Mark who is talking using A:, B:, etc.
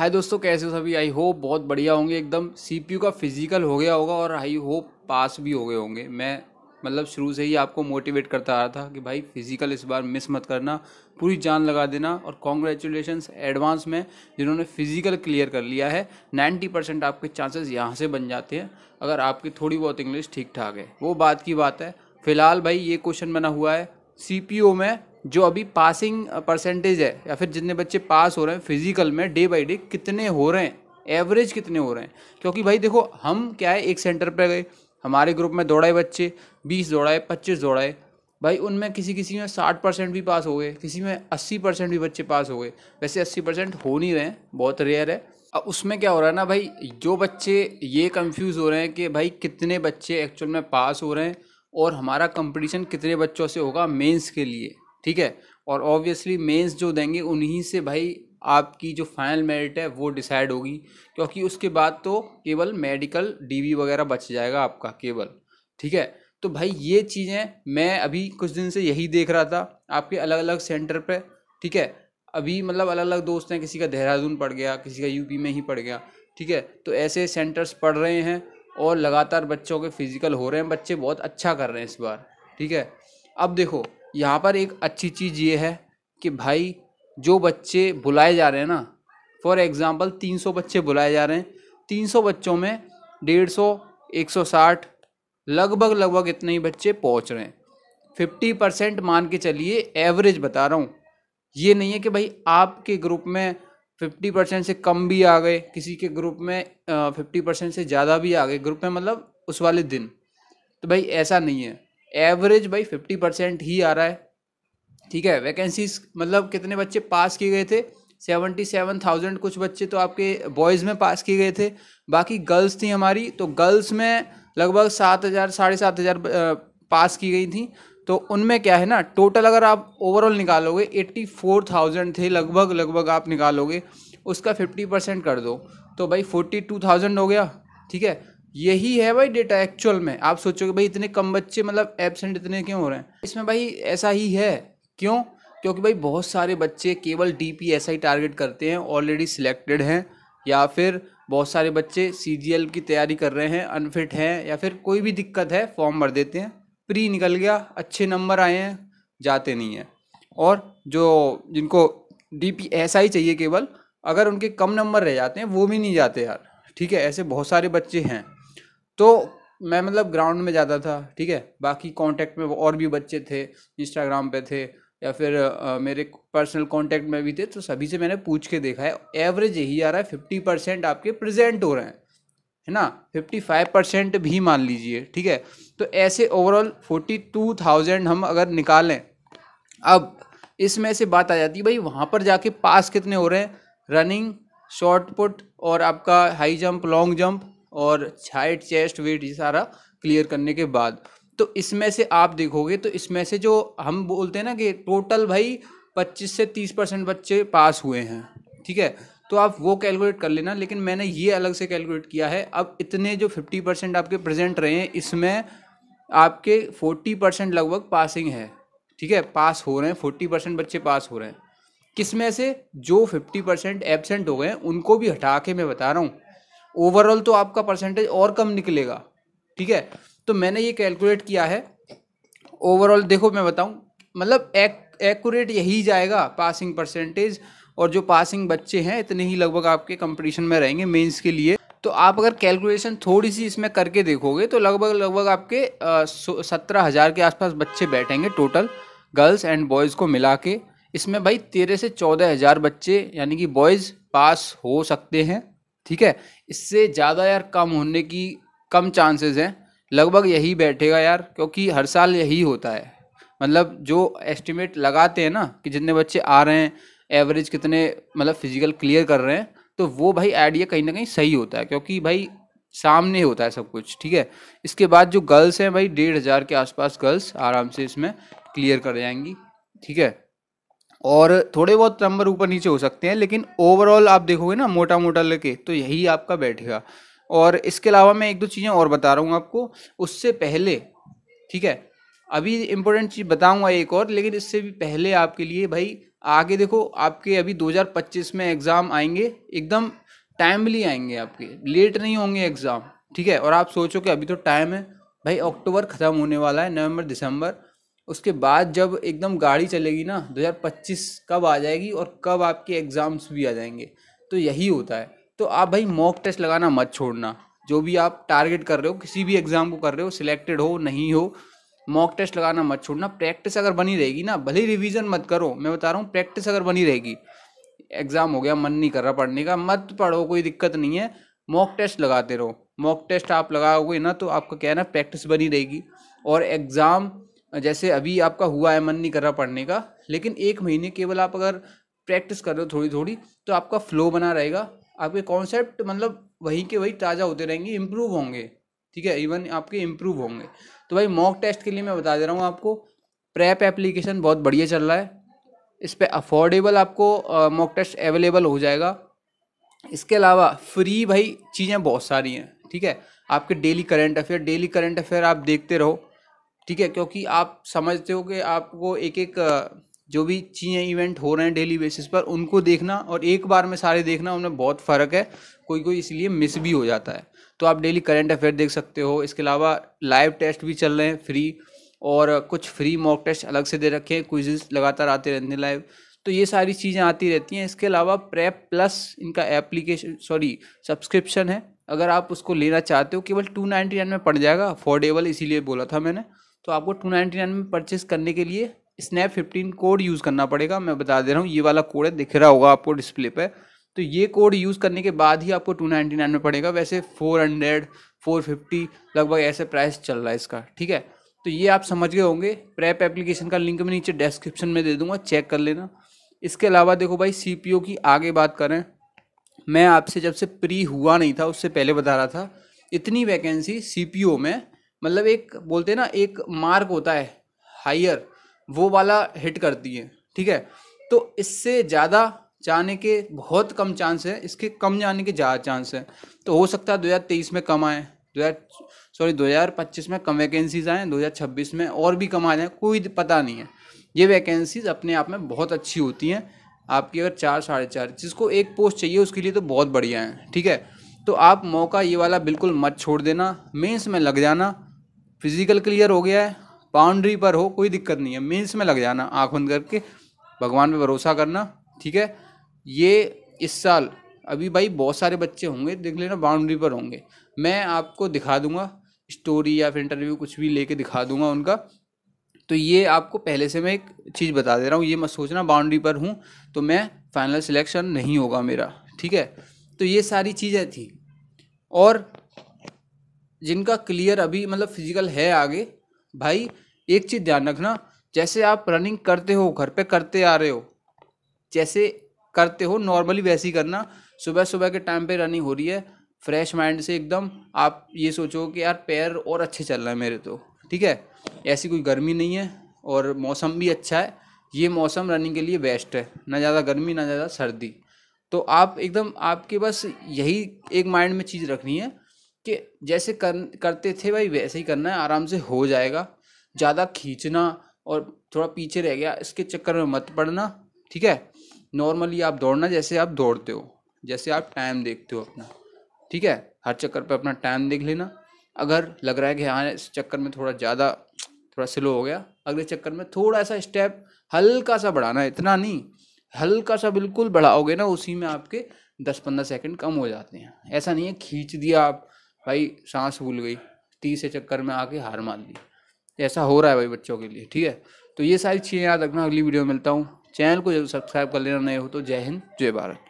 A: हाय दोस्तों कैसे हो सभी आई होप बहुत बढ़िया होंगे एकदम सीपीयू का फिजिकल हो गया होगा और आई होप पास भी हो गए होंगे मैं मतलब शुरू से ही आपको मोटिवेट करता आ रहा था कि भाई फिजिकल इस बार मिस मत करना पूरी जान लगा देना और कॉन्ग्रेचुलेशन एडवांस में जिन्होंने फिजिकल क्लियर कर लिया है नाइन्टी परसेंट आपके चांसेस यहाँ से बन जाते हैं अगर आपकी थोड़ी बहुत इंग्लिश ठीक ठाक है वो बात की बात है फिलहाल भाई ये क्वेश्चन बना हुआ है सी में जो अभी पासिंग परसेंटेज है या फिर जितने बच्चे पास हो रहे हैं फिजिकल में डे बाई डे कितने हो रहे हैं एवरेज कितने हो रहे हैं क्योंकि भाई देखो हम क्या है एक सेंटर पर गए हमारे ग्रुप में दौड़ाए बच्चे बीस दौड़ाए पच्चीस दौड़ाए भाई उनमें किसी किसी में साठ परसेंट भी पास हो गए किसी में अस्सी परसेंट भी बच्चे पास हो गए वैसे अस्सी परसेंट हो नहीं रहे हैं बहुत रेयर है अब उसमें क्या हो रहा है ना भाई जो बच्चे ये कंफ्यूज हो रहे हैं कि भाई कितने बच्चे एक्चुअल में पास हो रहे हैं और हमारा कंपटीशन कितने बच्चों से होगा मेंस के लिए ठीक है और ऑब्वियसली मेंस जो देंगे उन्हीं से भाई आपकी जो फाइनल मेरिट है वो डिसाइड होगी क्योंकि उसके बाद तो केवल मेडिकल डीवी वगैरह बच जाएगा आपका केवल ठीक है तो भाई ये चीज़ें मैं अभी कुछ दिन से यही देख रहा था आपके अलग अलग सेंटर पे ठीक है अभी मतलब अलग अलग दोस्त हैं किसी का देहरादून पड़ गया किसी का यूपी में ही पड़ गया ठीक है तो ऐसे सेंटर्स पढ़ रहे हैं और लगातार बच्चों के फिजिकल हो रहे हैं बच्चे बहुत अच्छा कर रहे हैं इस बार ठीक है अब देखो यहाँ पर एक अच्छी चीज़ ये है कि भाई जो बच्चे बुलाए जा रहे हैं ना फॉर एग्ज़ाम्पल 300 बच्चे बुलाए जा रहे हैं 300 बच्चों में 150, 160 लगभग लगभग इतने ही बच्चे पहुँच रहे हैं फिफ्टी परसेंट मान के चलिए एवरेज बता रहा हूँ ये नहीं है कि भाई आपके ग्रुप में फिफ्टी परसेंट से कम भी आ गए किसी के ग्रुप में फिफ्टी परसेंट से ज़्यादा भी आ गए ग्रुप में मतलब उस वाले दिन तो भाई ऐसा नहीं है एवरेज भाई फिफ्टी परसेंट ही आ रहा है ठीक है वैकेंसीज मतलब कितने बच्चे पास किए गए थे सेवेंटी सेवन थाउजेंड कुछ बच्चे तो आपके बॉयज़ में पास किए गए थे बाकी गर्ल्स थी हमारी तो गर्ल्स में लगभग सात हज़ार साढ़े सात हज़ार पास की गई थी तो उनमें क्या है ना टोटल अगर आप ओवरऑल निकालोगे एट्टी फोर थाउजेंड थे लगभग लगभग आप निकालोगे उसका फिफ्टी परसेंट कर दो तो भाई फोर्टी टू थाउजेंड हो गया ठीक है यही है भाई डेटा एक्चुअल में आप सोचोगे भाई इतने कम बच्चे मतलब एबसेंट इतने क्यों हो रहे हैं इसमें भाई ऐसा ही है क्यों क्योंकि भाई बहुत सारे बच्चे केवल D P S I target करते हैं ऑलरेडी सिलेक्टेड हैं या फिर बहुत सारे बच्चे सी जी एल की तैयारी कर रहे हैं अनफिट हैं या फिर कोई भी दिक्कत है फॉर्म भर देते हैं प्री निकल गया अच्छे नंबर आए हैं जाते नहीं हैं और जो जिनको डी पी एस आई चाहिए केवल अगर उनके कम नंबर रह जाते हैं वो भी नहीं जाते यार ठीक है ऐसे बहुत सारे बच्चे हैं तो मैं मतलब ग्राउंड में जाता था ठीक है बाकी कांटेक्ट में और भी बच्चे थे इंस्टाग्राम पे थे या फिर आ, मेरे पर्सनल कांटेक्ट में भी थे तो सभी से मैंने पूछ के देखा है एवरेज यही आ रहा है फिफ्टी परसेंट आपके प्रेजेंट हो रहे हैं है ना फिफ्टी फाइव परसेंट भी मान लीजिए ठीक है तो ऐसे ओवरऑल फोर्टी टू थाउजेंड हम अगर निकालें अब इसमें से बात आ जाती है भाई वहाँ पर जाके पास कितने हो रहे हैं रनिंग शॉर्ट पुट और आपका हाई जंप लॉन्ग जंप और हाइट चेस्ट वेट ये सारा क्लियर करने के बाद तो इसमें से आप देखोगे तो इसमें से जो हम बोलते हैं ना कि टोटल भाई पच्चीस से तीस परसेंट बच्चे पास हुए हैं ठीक है तो आप वो कैलकुलेट कर लेना लेकिन मैंने ये अलग से कैलकुलेट किया है अब इतने जो फिफ्टी परसेंट आपके प्रेजेंट रहे हैं इसमें आपके फोर्टी परसेंट लगभग पासिंग है ठीक है पास हो रहे हैं फोर्टी परसेंट बच्चे पास हो रहे हैं किस में से जो फिफ्टी परसेंट एबसेंट हो गए हैं उनको भी हटा के मैं बता रहा हूँ ओवरऑल तो आपका परसेंटेज और कम निकलेगा ठीक है तो मैंने ये कैलकुलेट किया है ओवरऑल देखो मैं बताऊँ मतलब एक्यूरेट यही जाएगा पासिंग परसेंटेज और जो पासिंग बच्चे हैं इतने ही लगभग आपके कंपटीशन में रहेंगे मेंस के लिए तो आप अगर कैलकुलेशन थोड़ी सी इसमें करके देखोगे तो लगभग लगभग आपके सत्रह हज़ार के आसपास बच्चे बैठेंगे टोटल गर्ल्स एंड बॉयज़ को मिला के इसमें भाई तेरह से चौदह हज़ार बच्चे यानी कि बॉयज़ पास हो सकते हैं ठीक है इससे ज़्यादा यार कम होने की कम चांसेस हैं लगभग यही बैठेगा यार क्योंकि हर साल यही होता है मतलब जो एस्टिमेट लगाते हैं ना कि जितने बच्चे आ रहे हैं एवरेज कितने मतलब फिजिकल क्लियर कर रहे हैं तो वो भाई आइडिया कहीं ना कहीं सही होता है क्योंकि भाई सामने होता है सब कुछ ठीक है इसके बाद जो गर्ल्स हैं भाई डेढ़ हज़ार के आसपास गर्ल्स आराम से इसमें क्लियर कर जाएंगी ठीक है और थोड़े बहुत नंबर ऊपर नीचे हो सकते हैं लेकिन ओवरऑल आप देखोगे ना मोटा मोटा लेके तो यही आपका बैठेगा और इसके अलावा मैं एक दो चीज़ें और बता रहा हूँ आपको उससे पहले ठीक है अभी इम्पोर्टेंट चीज़ बताऊँगा एक और लेकिन इससे भी पहले आपके लिए भाई आगे देखो आपके अभी 2025 में एग्ज़ाम आएंगे एकदम टाइमली आएंगे आपके लेट नहीं होंगे एग्ज़ाम ठीक है और आप सोचो कि अभी तो टाइम है भाई अक्टूबर ख़त्म होने वाला है नवंबर दिसंबर उसके बाद जब एकदम गाड़ी चलेगी ना 2025 कब आ जाएगी और कब आपके एग्ज़ाम्स भी आ जाएंगे तो यही होता है तो आप भाई मॉक टेस्ट लगाना मत छोड़ना जो भी आप टारगेट कर रहे हो किसी भी एग्ज़ाम को कर रहे हो सिलेक्टेड हो नहीं हो मॉक टेस्ट लगाना मत छोड़ना प्रैक्टिस अगर बनी रहेगी ना भले रिवीजन मत करो मैं बता रहा हूँ प्रैक्टिस अगर बनी रहेगी एग्ज़ाम हो गया मन नहीं कर रहा पढ़ने का मत पढ़ो कोई दिक्कत नहीं है मॉक टेस्ट लगाते रहो मॉक टेस्ट आप लगाओगे ना तो आपका क्या है ना प्रैक्टिस बनी रहेगी और एग्ज़ाम जैसे अभी आपका हुआ है मन नहीं कर रहा पढ़ने का लेकिन एक महीने केवल आप अगर प्रैक्टिस कर रहे हो थोड़ी थोड़ी तो आपका फ्लो बना रहेगा आपके कॉन्सेप्ट मतलब वहीं के वही ताज़ा होते रहेंगे इम्प्रूव होंगे ठीक है इवन आपके इम्प्रूव होंगे तो भाई मॉक टेस्ट के लिए मैं बता दे रहा हूँ आपको प्रैप एप्लीकेशन बहुत बढ़िया चल रहा है इस पर अफोर्डेबल आपको मॉक टेस्ट अवेलेबल हो जाएगा इसके अलावा फ्री भाई चीज़ें बहुत सारी हैं ठीक है आपके daily current affair daily current affair आप देखते रहो ठीक है क्योंकि आप समझते हो कि आपको एक एक जो भी चीज़ें इवेंट हो रहे हैं डेली बेसिस पर उनको देखना और एक बार में सारे देखना उनमें बहुत फ़र्क है कोई कोई इसलिए मिस भी हो जाता है तो आप डेली करेंट अफेयर देख सकते हो इसके अलावा लाइव टेस्ट भी चल रहे हैं फ्री और कुछ फ्री मॉक टेस्ट अलग से दे रखे हैं क्विजेज लगातार आते रहते हैं लाइव तो ये सारी चीज़ें आती रहती हैं इसके अलावा प्रेप प्लस इनका एप्लीकेशन सॉरी सब्सक्रिप्शन है अगर आप उसको लेना चाहते हो केवल टू नाइन्टी नाइन में पड़ जाएगा अफोर्डेबल इसीलिए बोला था मैंने तो आपको टू नाइन्टी नाइन में परचेस करने के लिए स्नैप फिफ्टीन कोड यूज़ करना पड़ेगा मैं बता दे रहा हूँ ये वाला कोड है दिख रहा होगा आपको डिस्प्ले पर तो ये कोड यूज़ करने के बाद ही आपको टू नाइन्टी नाइन में पड़ेगा वैसे फोर हंड्रेड फोर फिफ्टी लगभग ऐसे प्राइस चल रहा है इसका ठीक है तो ये आप समझ गए होंगे प्रेप एप्लीकेशन का लिंक मैं नीचे डिस्क्रिप्शन में दे दूंगा चेक कर लेना इसके अलावा देखो भाई सी की आगे बात करें मैं आपसे जब से प्री हुआ नहीं था उससे पहले बता रहा था इतनी वैकेंसी सी में मतलब एक बोलते हैं ना एक मार्क होता है हायर वो वाला हिट करती है ठीक है तो इससे ज़्यादा जाने के बहुत कम चांस है इसके कम जाने के ज़्यादा चांस है तो हो सकता है दो हज़ार तेईस में कम आए दो हज़ार सॉरी दो हज़ार पच्चीस में कम वैकेंसीज आएँ दो हज़ार छब्बीस में और भी कम आ जाएँ कोई पता नहीं है ये वैकेंसीज अपने आप में बहुत अच्छी होती हैं आपकी अगर चार साढ़े चार जिसको एक पोस्ट चाहिए उसके लिए तो बहुत बढ़िया है ठीक है तो आप मौका ये वाला बिल्कुल मत छोड़ देना मेंस में लग जाना फिजिकल क्लियर हो गया है बाउंड्री पर हो कोई दिक्कत नहीं है मेंस में लग जाना आँख बंद करके भगवान पे भरोसा करना ठीक है ये इस साल अभी भाई बहुत सारे बच्चे होंगे देख लेना बाउंड्री पर होंगे मैं आपको दिखा दूंगा स्टोरी या फिर इंटरव्यू कुछ भी लेके दिखा दूंगा उनका तो ये आपको पहले से मैं एक चीज़ बता दे रहा हूँ ये मत सोचना बाउंड्री पर हूँ तो मैं फाइनल सिलेक्शन नहीं होगा मेरा ठीक है तो ये सारी चीज़ें थी और जिनका क्लियर अभी मतलब फिजिकल है आगे भाई एक चीज़ ध्यान रखना जैसे आप रनिंग करते हो घर पे करते आ रहे हो जैसे करते हो नॉर्मली वैसे ही करना सुबह सुबह के टाइम पे रनिंग हो रही है फ्रेश माइंड से एकदम आप ये सोचो कि यार पैर और अच्छे चल रहे हैं मेरे तो ठीक है ऐसी कोई गर्मी नहीं है और मौसम भी अच्छा है ये मौसम रनिंग के लिए बेस्ट है ना ज़्यादा गर्मी ना ज़्यादा सर्दी तो आप एकदम आपके बस यही एक माइंड में चीज़ रखनी है कि जैसे कर करते थे भाई वैसे ही करना है आराम से हो जाएगा ज़्यादा खींचना और थोड़ा पीछे रह गया इसके चक्कर में मत पड़ना ठीक है नॉर्मली आप दौड़ना जैसे आप दौड़ते हो जैसे आप टाइम देखते हो अपना ठीक है हर चक्कर पर अपना टाइम देख लेना अगर लग रहा है कि हाँ इस चक्कर में थोड़ा ज़्यादा थोड़ा स्लो हो गया अगले चक्कर में थोड़ा सा स्टेप हल्का सा बढ़ाना इतना नहीं हल्का सा बिल्कुल बढ़ाओगे ना उसी में आपके दस पंद्रह सेकंड कम हो जाते हैं ऐसा नहीं है खींच दिया आप भाई सांस भूल गई तीस चक्कर में आके हार मान ली ऐसा हो रहा है भाई बच्चों के लिए ठीक है तो ये सारी चीज़ें याद रखना अगली वीडियो में मिलता हूँ चैनल को जब सब्सक्राइब कर लेना नए हो तो जय हिंद जय भारत